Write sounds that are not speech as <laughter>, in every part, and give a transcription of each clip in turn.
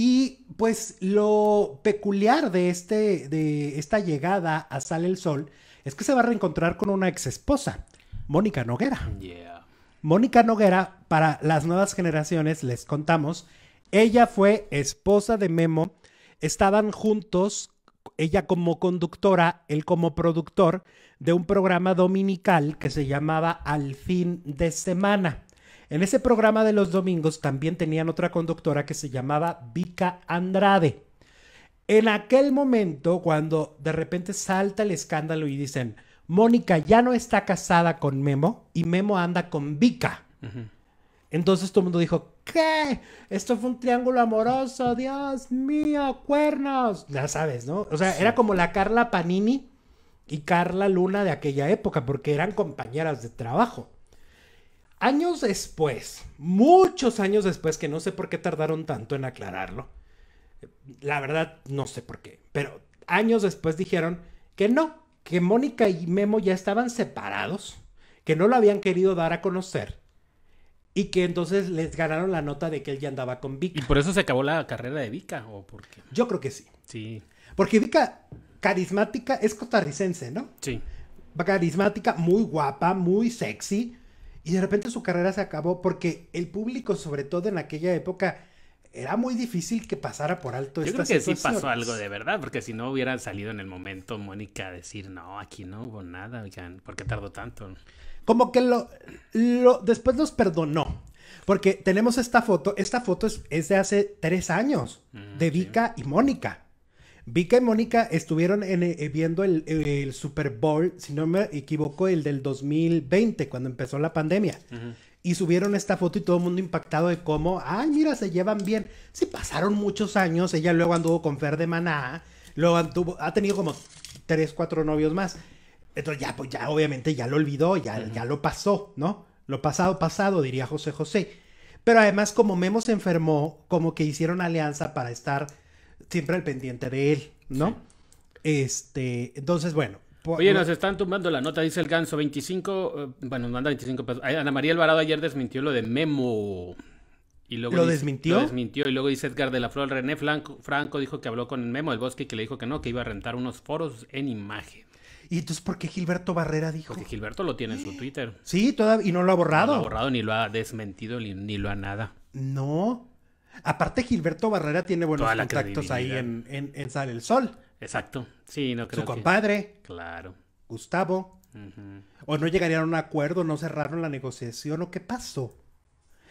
Y pues lo peculiar de, este, de esta llegada a Sale el Sol es que se va a reencontrar con una ex esposa, Mónica Noguera. Mónica Noguera, para las nuevas generaciones, les contamos, ella fue esposa de Memo, estaban juntos, ella como conductora, él como productor, de un programa dominical que se llamaba Al fin de semana. En ese programa de los domingos también tenían otra conductora que se llamaba Vika Andrade. En aquel momento, cuando de repente salta el escándalo y dicen, Mónica ya no está casada con Memo y Memo anda con Vika. Entonces todo el mundo dijo, ¿qué? Esto fue un triángulo amoroso, Dios mío, cuernos. Ya sabes, ¿no? O sea, era como la Carla Panini y Carla Luna de aquella época, porque eran compañeras de trabajo. Años después, muchos años después, que no sé por qué tardaron tanto en aclararlo, la verdad no sé por qué, pero años después dijeron que no, que Mónica y Memo ya estaban separados, que no lo habían querido dar a conocer y que entonces les ganaron la nota de que él ya andaba con Vika. ¿Y por eso se acabó la carrera de Vika o por qué? Yo creo que sí. Sí. Porque Vika, carismática, es costarricense, ¿no? Sí. Carismática, muy guapa, muy sexy y de repente su carrera se acabó porque el público, sobre todo en aquella época, era muy difícil que pasara por alto Yo creo que sí pasó algo de verdad, porque si no hubiera salido en el momento Mónica a decir, no, aquí no hubo nada, porque ¿por qué tardó tanto? Como que lo, lo después nos perdonó, porque tenemos esta foto, esta foto es, de hace tres años, mm, de Vika y Mónica. Vika y Mónica estuvieron eh, viendo el, Super Bowl, si no me equivoco, el del 2020, cuando empezó la pandemia. Y subieron esta foto y todo el mundo impactado de cómo, ay, mira, se llevan bien. Sí, pasaron muchos años. Ella luego anduvo con Fer de Maná. Luego anduvo, ha tenido como tres, cuatro novios más. Entonces ya, pues ya obviamente ya lo olvidó, ya, ya lo pasó, ¿no? Lo pasado, pasado, diría José José. Pero además, como Memo se enfermó, como que hicieron alianza para estar siempre al pendiente de él, ¿no? Este, entonces, bueno. Oye, nos están tumbando la nota, dice el ganso 25, eh, bueno, nos manda 25 pesos. Ana María Alvarado ayer desmintió lo de Memo. Y luego ¿Lo desmintió? Lo desmintió y luego dice Edgar de la Flor, René Franco, dijo que habló con Memo del Bosque y que le dijo que no, que iba a rentar unos foros en imagen. ¿Y entonces por qué Gilberto Barrera dijo? Porque Gilberto lo tiene en su Twitter. Sí, todavía, y no lo ha borrado. No lo ha borrado, ni lo ha desmentido, ni lo ha nada. No, Aparte, Gilberto Barrera tiene buenos contactos ahí en, en, el Sol. Exacto. Sí, no creo. Su compadre. Claro. Gustavo. O no llegarían a un acuerdo, no cerraron la negociación, o qué pasó.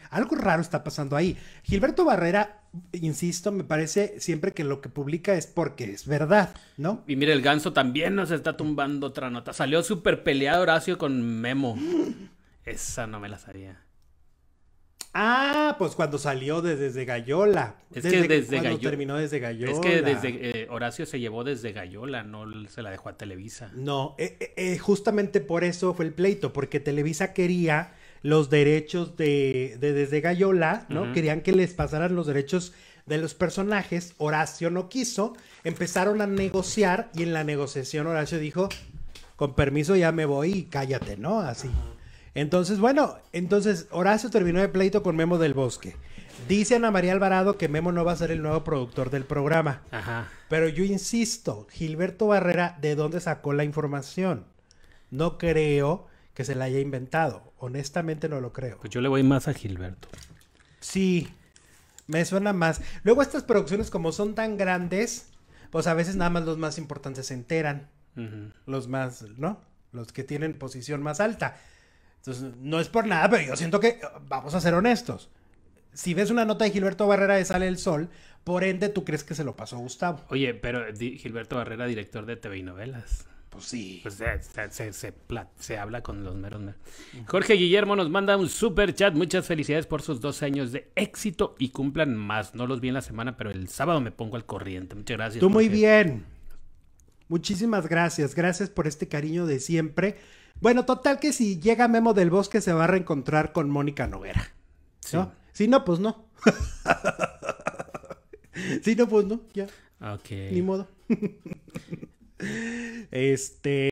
Algo raro está pasando ahí. Gilberto Barrera, insisto, me parece siempre que lo que publica es porque es verdad, ¿no? Y mire, el ganso también nos está tumbando otra nota. Salió súper peleado Horacio con Memo. <gasps> Esa no me la sabía. Ah, pues cuando salió de, desde Gallola. Es que desde Gallola. terminó desde Gallola. Es que desde eh, Horacio se llevó desde Gallola, no se la dejó a Televisa. No, eh, eh, justamente por eso fue el pleito, porque Televisa quería los derechos de, de desde Gallola, ¿no? Querían que les pasaran los derechos de los personajes. Horacio no quiso. Empezaron a negociar y en la negociación Horacio dijo, con permiso ya me voy y cállate, ¿no? Así. Entonces, bueno, entonces Horacio terminó de pleito con Memo del Bosque. Dice Ana María Alvarado que Memo no va a ser el nuevo productor del programa. Ajá. Pero yo insisto, Gilberto Barrera, ¿de dónde sacó la información? No creo que se la haya inventado. Honestamente no lo creo. Pues yo le voy más a Gilberto. Sí, me suena más. Luego estas producciones como son tan grandes, pues a veces nada más los más importantes se enteran. Los más, ¿no? Los que tienen posición más alta. Entonces, no es por nada, pero yo siento que, vamos a ser honestos, si ves una nota de Gilberto Barrera de Sale el Sol, por ende tú crees que se lo pasó Gustavo. Oye, pero Gilberto Barrera, director de TV y novelas. Pues sí. Pues eh, se, se, se, habla con los meros. Jorge Guillermo nos manda un super chat. Muchas felicidades por sus 12 años de éxito y cumplan más. No los vi en la semana, pero el sábado me pongo al corriente. Muchas gracias. Tú muy bien. Muchísimas gracias, gracias por este cariño de siempre. Bueno, total que si llega Memo del Bosque se va a reencontrar con Mónica Noguera. Sí. Si no, pues no. <laughs> si no, pues no, ya. Ok. Ni modo. <laughs> este.